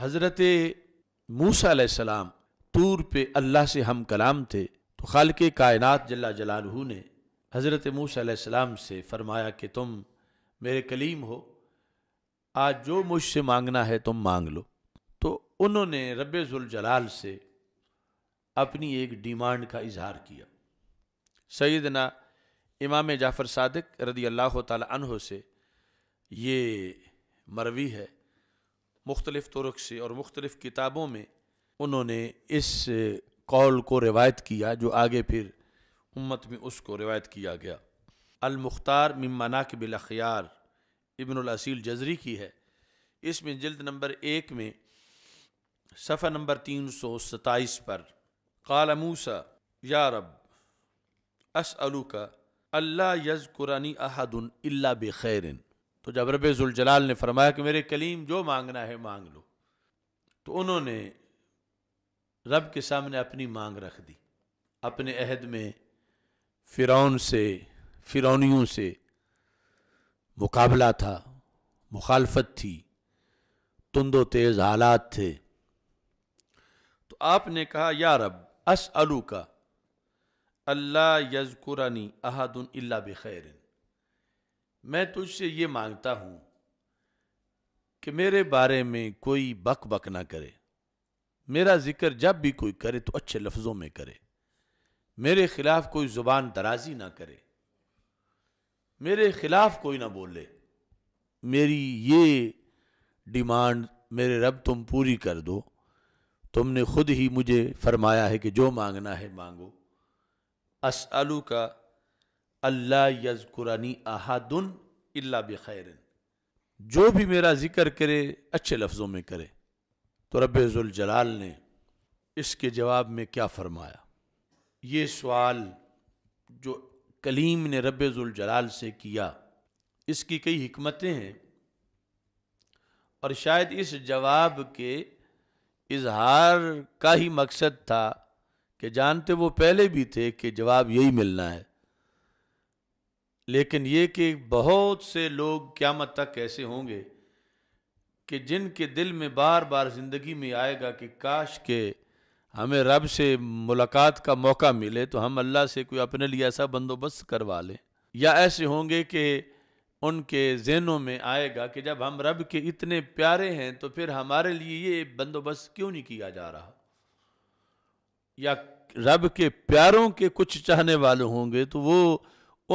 हज़रत मूसा सलाम तूर पे अल्लाह से हम कलाम थे तो खाल के कायनत जल्ला जलालहू ने हज़रत मूसम से फ़रमाया कि तुम मेरे कलीम हो आज जो मुझसे मांगना है तुम मांग लो तो उन्होंने रबाल से अपनी एक डिमांड का इजहार किया सैदना इमाम जाफ़र सदक रदी अल्लाह तह से ये मरवी है मुख्तलिफ़ तुरक से और मुख्तलिफ़ किताबों में उन्होंने इस कौल को रिवायत किया जो आगे फिर उम्मत में उसको रिवायत किया गया अलमुख्तार ममानाक बिलखियार इबनसील जजरी की है इसमें जल्द नंबर एक में सफ़ा नंबर तीन सौ सताईस पर कलमूसा या रब अस का अल्लाह यज़ कुरानी अहदन अल्ला बखैरन तो जब रबाल ने फरमाया कि मेरे कलीम जो मांगना है मांग लो तो उन्होंने रब के सामने अपनी मांग रख दी अपने अहद में फ़िरौन से फ़िरौनियों से मुकाबला था मुखालफत थी तुंदो तेज़ हालात थे तो आपने कहा या रब अस अलू का अल्लाह यजकुरानी अहादुन अल्ला बखैरन मैं तुझसे ये मांगता हूं कि मेरे बारे में कोई बक बक ना करे मेरा जिक्र जब भी कोई करे तो अच्छे लफ्ज़ों में करे मेरे खिलाफ कोई ज़ुबान दराजी ना करे मेरे खिलाफ कोई ना बोले मेरी ये डिमांड मेरे रब तुम पूरी कर दो तुमने खुद ही मुझे फरमाया है कि जो मांगना है मांगो असअलू का अल्लाह यजकुरानी अहादुन अल्ला बैरन जो भी मेरा जिक्र करे अच्छे लफ्ज़ों में करे तो रबाल ने इसके जवाब में क्या फरमाया ये सवाल जो कलीम ने रबाल से किया इसकी कई हमतें हैं और शायद इस जवाब के इजहार का ही मकसद था कि जानते वो पहले भी थे कि जवाब यही मिलना है लेकिन ये कि बहुत से लोग क़्यामत तक ऐसे होंगे कि जिनके दिल में बार बार ज़िंदगी में आएगा कि काश के हमें रब से मुलाकात का मौका मिले तो हम अल्लाह से कोई अपने लिए ऐसा बंदोबस्त करवा लें या ऐसे होंगे कि उनके जहनों में आएगा कि जब हम रब के इतने प्यारे हैं तो फिर हमारे लिए ये बंदोबस्त क्यों नहीं किया जा रहा या रब के प्यारों के कुछ चाहने वाले होंगे तो वो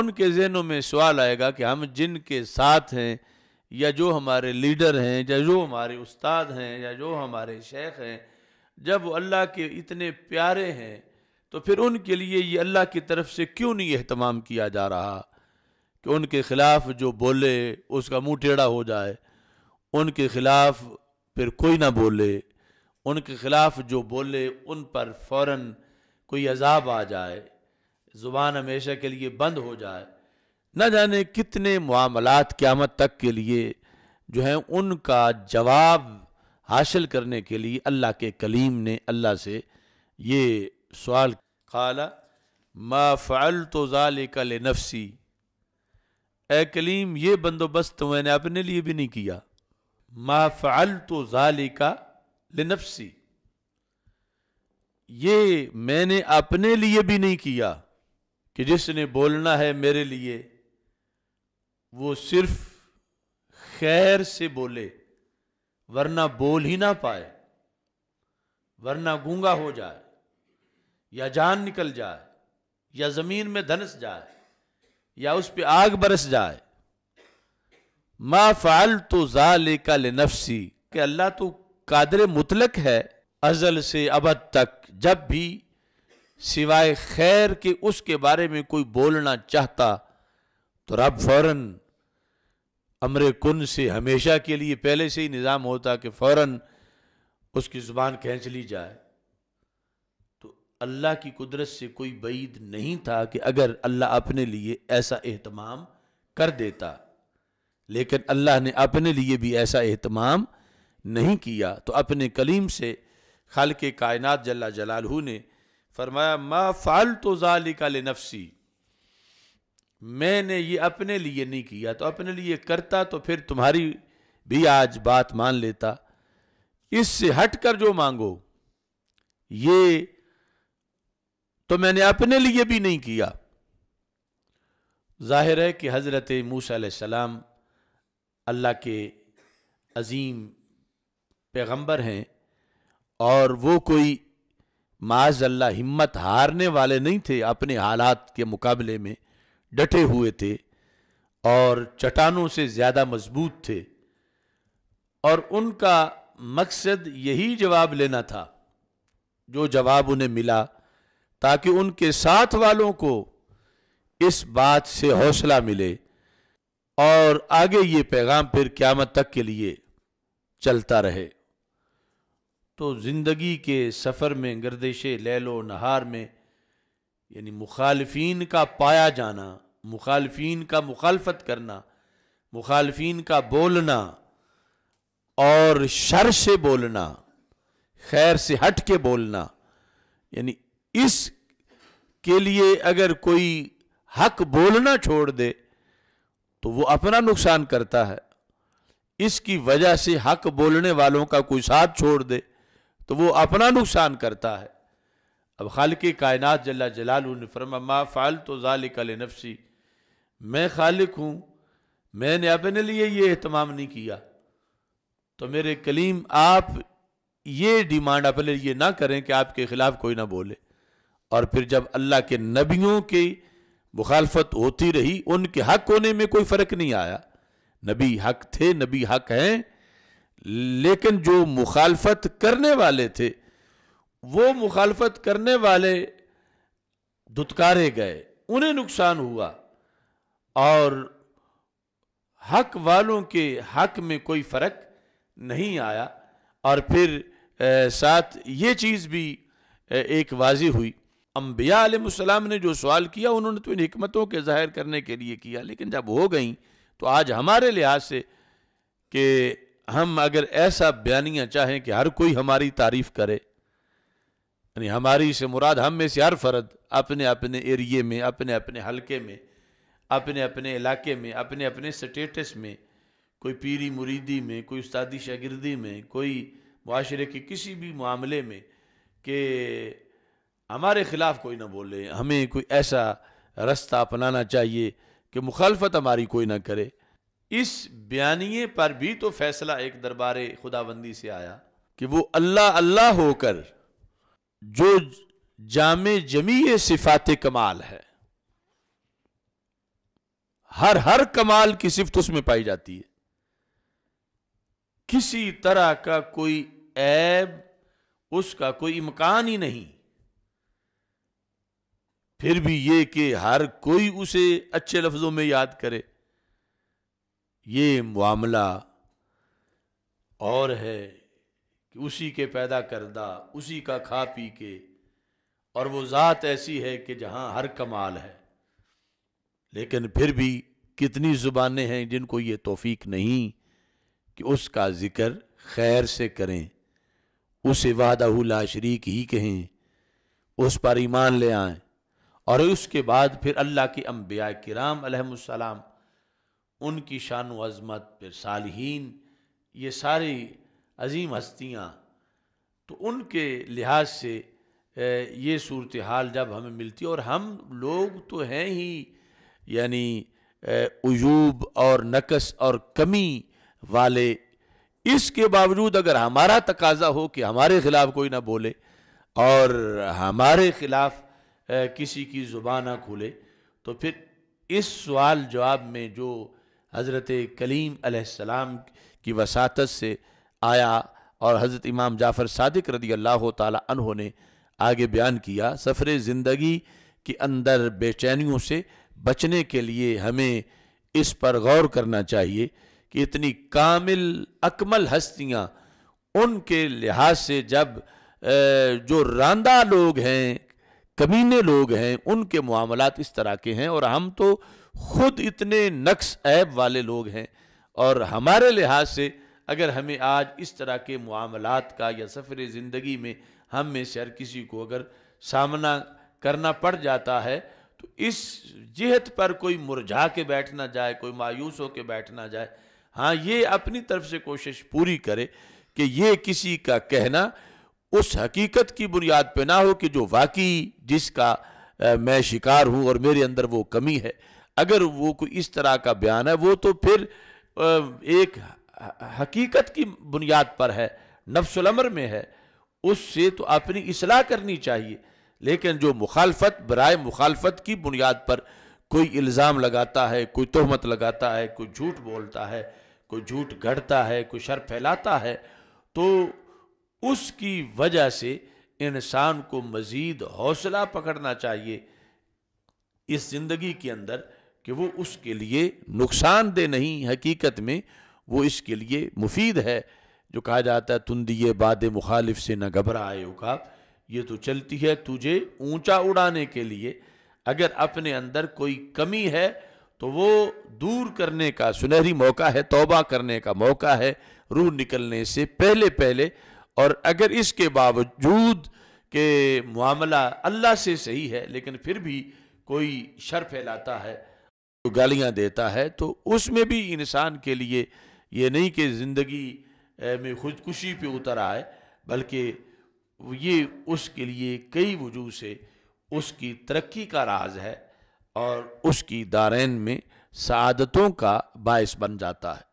उनके जहनों में सवाल आएगा कि हम जिन के साथ हैं या जो हमारे लीडर हैं या जो हमारे उस्ताद हैं या जो हमारे शेख हैं जब अल्लाह के इतने प्यारे हैं तो फिर उनके लिए ये अल्लाह की तरफ से क्यों नहीं अहतमाम किया जा रहा कि उनके ख़िलाफ़ जो बोले उसका मुंह टेढ़ा हो जाए उनके ख़िलाफ़ फिर कोई ना बोले उनके ख़िलाफ़ जो बोले उन पर फ़ौर कोई अजाब आ जाए ज़ुबान हमेशा के लिए बंद हो जाए न जाने कितने मामलात क़्यामत तक के लिए जो हैं उनका जवाब हासिल करने के लिए अल्लाह के कलीम ने अल्लाह से ये सवाल खाला मा फ़ल तो ले नफसी ए कलीम ये बंदोबस्त तो मैंने अपने लिए भी नहीं किया मा फ़ल तो ले नफसी ये मैंने अपने लिए भी नहीं किया कि जिसने बोलना है मेरे लिए वो सिर्फ खैर से बोले वरना बोल ही ना पाए वरना गूंगा हो जाए या जान निकल जाए या जमीन में धनस जाए या उस पर आग बरस जाए मा फाल तो जाले का ले नफसी के अल्लाह तो कादर मुतलक है अजल से अब तक जब भी सिवाय खैर के उसके बारे में कोई बोलना चाहता तो रब फौरन अमरे कुन से हमेशा के लिए पहले से ही निज़ाम होता कि फौरन उसकी ज़ुबान खींच ली जाए तो अल्लाह की कुदरत से कोई बईद नहीं था कि अगर अल्लाह अपने लिए ऐसा अहतमाम कर देता लेकिन अल्लाह ने अपने लिए भी ऐसा अहतमाम नहीं किया तो अपने कलीम से खल के कायनत जला जलालू ने फरमाया मा फाल तो जालिका नफसी मैंने ये अपने लिए नहीं किया तो अपने लिए करता तो फिर तुम्हारी भी आज बात मान लेता इससे हट कर जो मांगो ये तो मैंने अपने लिए भी नहीं किया जाहिर है कि हज़रत मूसम अल्लाह के अजीम पैगंबर हैं और वो कोई माजल्ला हिम्मत हारने वाले नहीं थे अपने हालात के मुकाबले में डटे हुए थे और चट्टानों से ज़्यादा मजबूत थे और उनका मकसद यही जवाब लेना था जो जवाब उन्हें मिला ताकि उनके साथ वालों को इस बात से हौसला मिले और आगे ये पैगाम फिर क्यामत तक के लिए चलता रहे तो ज़िंदगी के सफ़र में गर्दिश लैलो नहार में यानी मुखालफन का पाया जाना मुखालफन का मुखालफत करना मुखालफन का बोलना और शर से बोलना खैर से हट के बोलना यानी इस के लिए अगर कोई हक बोलना छोड़ दे तो वो अपना नुकसान करता है इसकी वजह से हक बोलने वालों का कोई साथ छोड़ दे तो वो अपना नुकसान करता है अब खाल के कायनात जला जलाल ने फरमा फ़ाल तो ज़ाल नफसी मैं खालिक हूँ मैंने अपने लिए ये अहतमाम नहीं किया तो मेरे कलीम आप ये डिमांड अपने लिए ना करें कि आपके ख़िलाफ़ कोई ना बोले और फिर जब अल्लाह के नबियों की मुखालफत होती रही उनके हक होने में कोई फ़र्क नहीं आया नबी हक थे नबी हक हैं लेकिन जो मुखालफत करने वाले थे वो मुखालफत करने वाले दुत्कारे गए उन्हें नुकसान हुआ और हक वालों के हक में कोई फ़र्क नहीं आया और फिर साथ ये चीज़ भी एक वाजी हुई अम्बिया आलम ने जो सवाल किया उन्होंने तो इन हमतों के ज़ाहिर करने के लिए किया लेकिन जब हो गई तो आज हमारे लिहाज से कि हम अगर ऐसा बयानिया चाहें कि हर कोई हमारी तारीफ करे यानी हमारी से मुराद हम में से हर फर्द अपने अपने एरिए में अपने अपने हलके में अपने अपने इलाके में अपने अपने स्टेटस में कोई पीरी मुरीदी में कोई उस्तादी शागिर्दी में कोई माशरे के किसी भी मामले में कि हमारे ख़िलाफ़ कोई ना बोले हमें कोई ऐसा रास्ता अपनाना चाहिए कि मुखालफत हमारी कोई ना करे इस बयानिए पर भी तो फैसला एक दरबार खुदाबंदी से आया कि वो अल्लाह अल्लाह होकर जो जाम जमी सिफात कमाल है हर हर कमाल की सिफत उसमें पाई जाती है किसी तरह का कोई ऐब उसका कोई इम्कान ही नहीं फिर भी ये कि हर कोई उसे अच्छे लफ्जों में याद करे ये मामला और है कि उसी के पैदा करदा उसी का खा पी के और वो ज़ात ऐसी है कि जहाँ हर कमाल है लेकिन फिर भी कितनी ज़ुबानें हैं जिनको ये तोफ़ी नहीं कि उसका ज़िक्र खैर से करें उसे वादा शरीक ही कहें उस पर ईमान ले आएँ और उसके बाद फिर अल्लाह के अम्बिया कराम उनकी शान अज़मत फिर सालहीन ये सारी अजीम हस्तियाँ तो उनके लिहाज से ये सूरत हाल जब हमें मिलती है और हम लोग तो हैं ही यानी अजूब और नकस और कमी वाले इसके बावजूद अगर हमारा तकाजा हो कि हमारे ख़िलाफ़ कोई ना बोले और हमारे ख़िलाफ़ किसी की ज़ुबान ना खुले तो फिर इस सवाल जवाब में जो हज़रत कलीम अलैहिस्सलाम की वसात से आया और हज़रत इमाम जाफ़र सादिक रदी अल्लाह तहों ने आगे बयान किया सफ़र ज़िंदगी के अंदर बेचैनियों से बचने के लिए हमें इस पर गौर करना चाहिए कि इतनी कामिल अकमल हस्तियाँ उनके लिहाज से जब जो रांदा लोग हैं कमीने लोग हैं उनके मामला इस तरह के हैं और हम तो खुद इतने नक्स ऐब वाले लोग हैं और हमारे लिहाज से अगर हमें आज इस तरह के मामलात का या सफ़र ज़िंदगी में हम में से हर किसी को अगर सामना करना पड़ जाता है तो इस जिहत पर कोई मुरझा के बैठना जाए कोई मायूस हो के बैठना जाए हाँ ये अपनी तरफ से कोशिश पूरी करे कि ये किसी का कहना उस हकीकत की बुनियाद पर ना हो कि जो वाकई जिसका मैं शिकार हूँ और मेरे अंदर वो कमी है अगर वो कोई इस तरह का बयान है वो तो फिर एक हकीकत की बुनियाद पर है नफ्सलमर में है उससे तो अपनी असलाह करनी चाहिए लेकिन जो मुखालफत बरए मुखालफत की बुनियाद पर कोई इल्ज़ाम लगाता है कोई तोहमत लगाता है कोई झूठ बोलता है कोई झूठ घटता है कोई शर फैलाता है तो उसकी वजह से इंसान को मज़ीद हौसला पकड़ना चाहिए इस ज़िंदगी के अंदर कि वो उसके लिए नुकसानदेह नहीं हकीकत में वो इसके लिए मुफीद है जो कहा जाता है तुम दिए बाद मुखालिफ से न घबराए का ये तो चलती है तुझे ऊंचा उड़ाने के लिए अगर अपने अंदर कोई कमी है तो वो दूर करने का सुनहरी मौका है तौबा करने का मौका है रूह निकलने से पहले पहले और अगर इसके बावजूद के मामला अल्लाह से सही है लेकिन फिर भी कोई शर फैलाता है जो गालियाँ देता है तो उसमें भी इंसान के लिए ये नहीं कि ज़िंदगी में खुदकुशी पे उतर आए बल्कि ये उसके लिए कई वजू से उसकी तरक्की का राज है और उसकी दारैन में सादतों का बायस बन जाता है